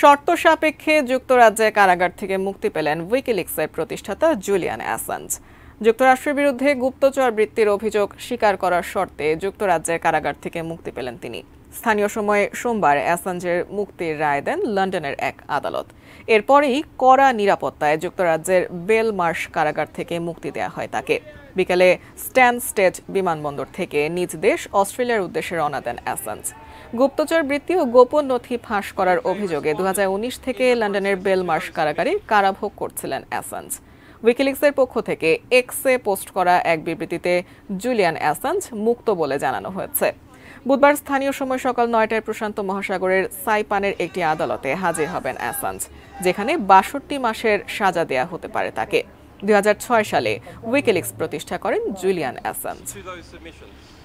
শর্ত সাপেক্ষে যুক্তরাজ্যে কারাগার থেকে মুক্তি পেলেন উইকিলিক্সের প্রতিষ্ঠাতা জুলিয়ান অ্যাসাঞ্জ যুক্তরাষ্ট্রের বিরুদ্ধে গুপ্তচর বৃত্তির অভিযোগ স্বীকার করার শর্তে যুক্তরাজ্যের কারাগার থেকে মুক্তি পেলেন তিনি স্থানীয় সময়ে সোমবার অ্যাসাঞ্জের মুক্তির রায় দেন লন্ডনের এক আদালত এরপরেই কড়া নিরাপত্তায় যুক্তরাজ্যের বেলমার্শ কারাগার থেকে মুক্তি দেয়া হয় তাকে বিকেলে স্টেজ বিমানবন্দর থেকে নিজ দেশ অস্ট্রেলিয়ার উদ্দেশ্যে রওনা দেন অ্যাসাঞ্জ গুপ্তচর বৃত্তি ও গোপন নথি ফাঁস করার অভিযোগে দু থেকে লন্ডনের বেলমার্শ কারাগারে কারাভোগ করছিলেন অ্যাসাঞ্জ উইকিলিক্সের পক্ষ থেকে এক্সে পোস্ট করা এক বিবৃতিতে জুলিয়ান অ্যাসাঞ্জ মুক্ত বলে জানানো হয়েছে বুধবার স্থানীয় সময় সকাল নয়টায় প্রশান্ত মহাসাগরের সাইপানের একটি আদালতে হাজির হবেন অ্যাসাঞ্জ যেখানে বাষট্টি মাসের সাজা দেয়া হতে পারে তাকে দুই সালে উইকেলিক্স প্রতিষ্ঠা করেন জুলিয়ান অ্যাসাঞ্জ